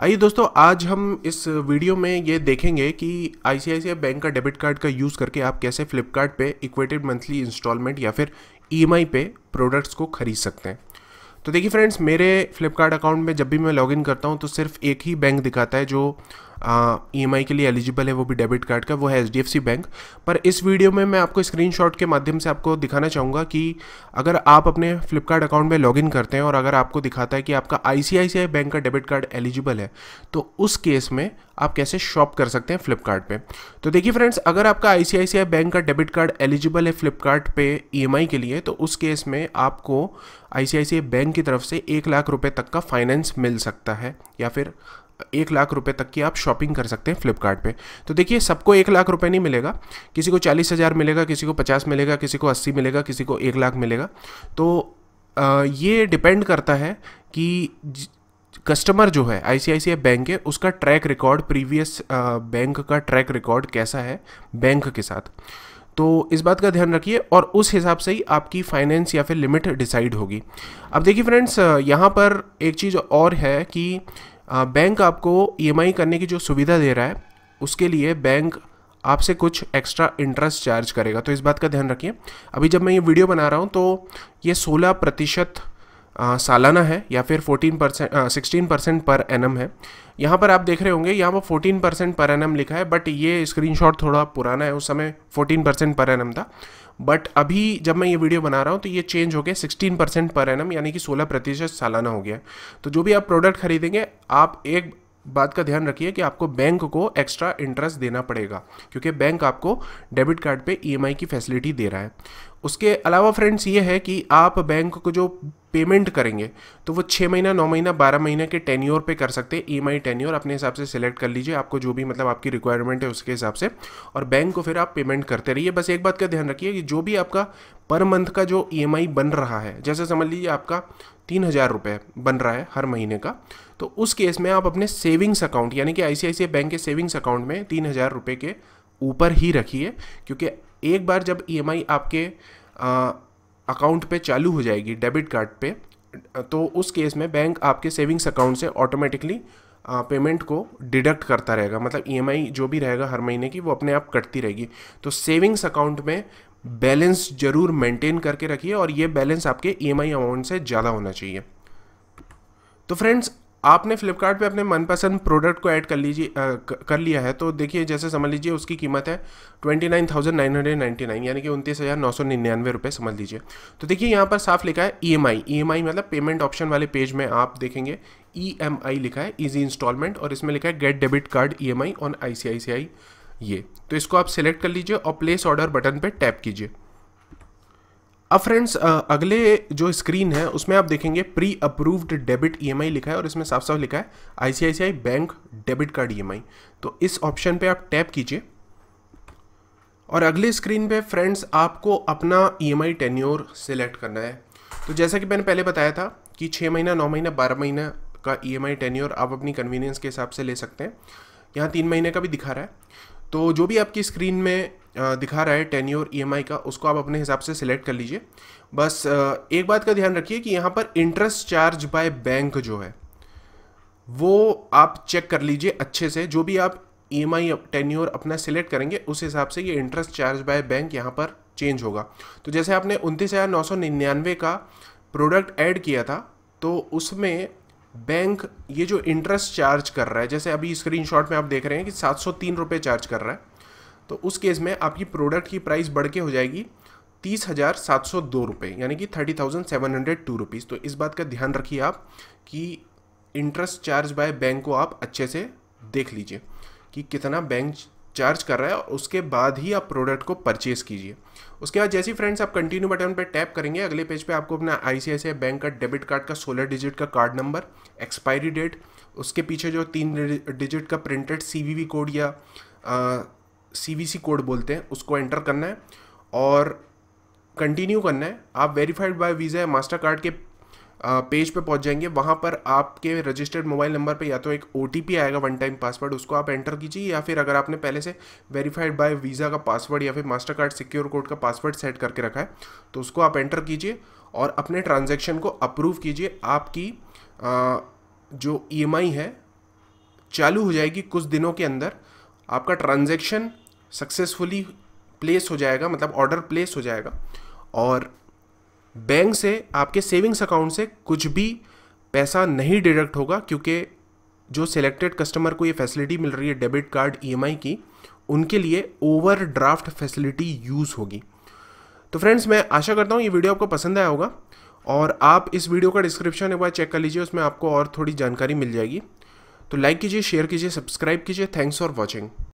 आइए दोस्तों आज हम इस वीडियो में ये देखेंगे कि आई बैंक का डेबिट कार्ड का यूज़ करके आप कैसे फ्लिपकार्ट पे इक्वेटेड मंथली इंस्टॉलमेंट या फिर ई e पे प्रोडक्ट्स को खरीद सकते हैं तो देखिए फ्रेंड्स मेरे फ्लिपकार्ट अकाउंट में जब भी मैं लॉगिन करता हूँ तो सिर्फ एक ही बैंक दिखाता है जो ई e के लिए एलिजिबल है वो भी डेबिट कार्ड का वो है एच बैंक पर इस वीडियो में मैं आपको स्क्रीन के माध्यम से आपको दिखाना चाहूँगा कि अगर आप अपने फ्लिपकार्ट अकाउंट में लॉग करते हैं और अगर आपको दिखाता है कि आपका आई बैंक का डेबिट कार्ड एलिजिबल है तो उस केस में आप कैसे शॉप कर सकते हैं फ्लिपकार्ट तो देखिए फ्रेंड्स अगर आपका आई बैंक का डेबिट कार्ड एलिजिबल है फ्लिपकार्ट पे ई e के लिए तो उस केस में आपको आई बैंक की तरफ से एक लाख रुपए तक का फाइनेंस मिल सकता है या फिर एक लाख रुपए तक की आप शॉपिंग कर सकते हैं फ्लिपकार्ट पे तो देखिए सबको एक लाख रुपए नहीं मिलेगा किसी को चालीस हज़ार मिलेगा किसी को पचास मिलेगा किसी को अस्सी मिलेगा किसी को एक लाख मिलेगा तो आ, ये डिपेंड करता है कि कस्टमर जो है आई बैंक है उसका ट्रैक रिकॉर्ड प्रीवियस बैंक का ट्रैक रिकॉर्ड कैसा है बैंक के साथ तो इस बात का ध्यान रखिए और उस हिसाब से ही आपकी फाइनेंस या फिर लिमिट डिसाइड होगी अब देखिए फ्रेंड्स यहाँ पर एक चीज़ और है कि बैंक आपको ई e करने की जो सुविधा दे रहा है उसके लिए बैंक आपसे कुछ एक्स्ट्रा इंटरेस्ट चार्ज करेगा तो इस बात का ध्यान रखिए अभी जब मैं ये वीडियो बना रहा हूँ तो ये 16 प्रतिशत सालाना है या फिर 14 परसेंट सिक्सटीन परसेंट पर एन है यहाँ पर आप देख रहे होंगे यहाँ पर 14 परसेंट पर एन लिखा है बट ये स्क्रीनशॉट थोड़ा पुराना है उस समय 14 परसेंट पर एन था बट अभी जब मैं ये वीडियो बना रहा हूँ तो ये चेंज हो गया 16 परसेंट पर एन यानी कि 16 प्रतिशत सालाना हो गया तो जो भी आप प्रोडक्ट खरीदेंगे आप एक बात का ध्यान रखिए कि आपको बैंक को एक्स्ट्रा इंटरेस्ट देना पड़ेगा क्योंकि बैंक आपको डेबिट कार्ड पे ईएमआई e की फैसिलिटी दे रहा है उसके अलावा फ्रेंड्स ये है कि आप बैंक को जो पेमेंट करेंगे तो वो छः महीना नौ महीना बारह महीने के टेन्योर पे कर सकते हैं ई एम आई टेन्योर अपने हिसाब से सिलेक्ट कर लीजिए आपको जो भी मतलब आपकी रिक्वायरमेंट है उसके हिसाब से और बैंक को फिर आप पेमेंट करते रहिए बस एक बात का ध्यान रखिए कि जो भी आपका पर मंथ का जो ई एम आई बन रहा है जैसे समझ लीजिए आपका तीन हज़ार रुपये बन रहा है हर महीने का तो उस केस में आप अपने सेविंग्स अकाउंट यानी कि आई बैंक के सेविंग्स अकाउंट में तीन हज़ार रुपये के ऊपर ही रखिए क्योंकि एक बार जब ई e आपके अकाउंट पे चालू हो जाएगी डेबिट कार्ड पे तो उस केस में बैंक आपके सेविंग्स अकाउंट से ऑटोमेटिकली पेमेंट को डिडक्ट करता रहेगा मतलब ईएमआई e जो भी रहेगा हर महीने की वो अपने आप कटती रहेगी तो सेविंग्स अकाउंट में बैलेंस जरूर मेंटेन करके रखिए और ये बैलेंस आपके ईएमआई e अमाउंट से ज़्यादा होना चाहिए तो फ्रेंड्स आपने फ्लिपकार्ट पे अपने मनपसंद प्रोडक्ट को ऐड कर लीजिए कर लिया है तो देखिए जैसे समझ लीजिए उसकी कीमत है twenty nine thousand nine hundred ninety nine यानी कि उनतीस हज़ार नौ सौ निन्यानवे रुपये समझ लीजिए तो देखिए यहाँ पर साफ लिखा है ई एम आई ई एम आई मतलब पेमेंट ऑप्शन वाले पेज में आप देखेंगे ई एम आई लिखा है ईजी इंस्टॉलमेंट और इसमें लिखा है get debit card E M I on I C I C I ये तो इसको आप सिलेक्ट कर लीजिए और प्लेस ऑर्डर बटन पर टैप कीजिए अब फ्रेंड्स अगले जो स्क्रीन है उसमें आप देखेंगे प्री अप्रूव्ड डेबिट ईएमआई लिखा है और इसमें साफ साफ लिखा है ICICI bank debit card EMI तो इस ऑप्शन पे आप टैप कीजिए और अगले स्क्रीन पे फ्रेंड्स आपको अपना ईएमआई टेन्योर सिलेक्ट करना है तो जैसा कि मैंने पहले बताया था कि छः महीना नौ महीना बारह महीना का ई एम टेन्योर आप अपनी कन्वीनियंस के हिसाब से ले सकते हैं यहाँ तीन महीने का भी दिखा रहा है तो जो भी आपकी स्क्रीन में दिखा रहा है टेन ईयर ई का उसको आप अपने हिसाब से सिलेक्ट कर लीजिए बस एक बात का ध्यान रखिए कि यहाँ पर इंटरेस्ट चार्ज बाय बैंक जो है वो आप चेक कर लीजिए अच्छे से जो भी आप ई एम आई टेन्योर अपना सिलेक्ट करेंगे उस हिसाब से ये इंटरेस्ट चार्ज बाय बैंक यहाँ पर चेंज होगा तो जैसे आपने उनतीस हज़ार नौ सौ निन्यानवे का प्रोडक्ट ऐड किया था तो उसमें बैंक ये जो इंटरेस्ट चार्ज कर रहा है जैसे अभी स्क्रीनशॉट में आप देख रहे हैं कि सात सौ तीन रुपये चार्ज कर रहा है तो उस केस में आपकी प्रोडक्ट की प्राइस बढ़ के हो जाएगी तीस हज़ार सात सौ दो रुपये यानी कि thirty thousand seven hundred two rupees तो इस बात का ध्यान रखिए आप कि इंटरेस्ट चार्ज बाय बैंक को आप अच्छे से देख लीजिए कि कितना बैंक चार्ज कर रहा है और उसके बाद ही आप प्रोडक्ट को परचेज़ कीजिए उसके बाद जैसे ही फ्रेंड्स आप कंटिन्यू बटन पर टैप करेंगे अगले पेज पे आपको अपना आई बैंक का डेबिट कार्ड का सोलह डिजिट का कार्ड नंबर एक्सपायरी डेट उसके पीछे जो तीन डिजिट का प्रिंटेड सी कोड या सी कोड बोलते हैं उसको एंटर करना है और कंटिन्यू करना है आप वेरीफाइड बाय वीज़ा या मास्टर कार्ड के पेज पे पहुंच जाएंगे वहाँ पर आपके रजिस्टर्ड मोबाइल नंबर पे या तो एक ओ आएगा वन टाइम पासवर्ड उसको आप एंटर कीजिए या फिर अगर आपने पहले से वेरीफाइड बाय वीज़ा का पासवर्ड या फिर मास्टर कार्ड सिक्योर कोड का पासवर्ड सेट करके रखा है तो उसको आप एंटर कीजिए और अपने ट्रांजेक्शन को अप्रूव कीजिए आपकी आ, जो ई e है चालू हो जाएगी कुछ दिनों के अंदर आपका ट्रांजेक्शन सक्सेसफुली प्लेस हो जाएगा मतलब ऑर्डर प्लेस हो जाएगा और बैंक से आपके सेविंग्स अकाउंट से कुछ भी पैसा नहीं डिडक्ट होगा क्योंकि जो सिलेक्टेड कस्टमर को ये फैसिलिटी मिल रही है डेबिट कार्ड ईएमआई की उनके लिए ओवर ड्राफ्ट फैसिलिटी यूज़ होगी तो फ्रेंड्स मैं आशा करता हूँ ये वीडियो आपको पसंद आया होगा और आप इस वीडियो का डिस्क्रिप्शन एक बार चेक कर लीजिए उसमें आपको और थोड़ी जानकारी मिल जाएगी तो लाइक कीजिए शेयर कीजिए सब्सक्राइब कीजिए थैंक्स फॉर वॉचिंग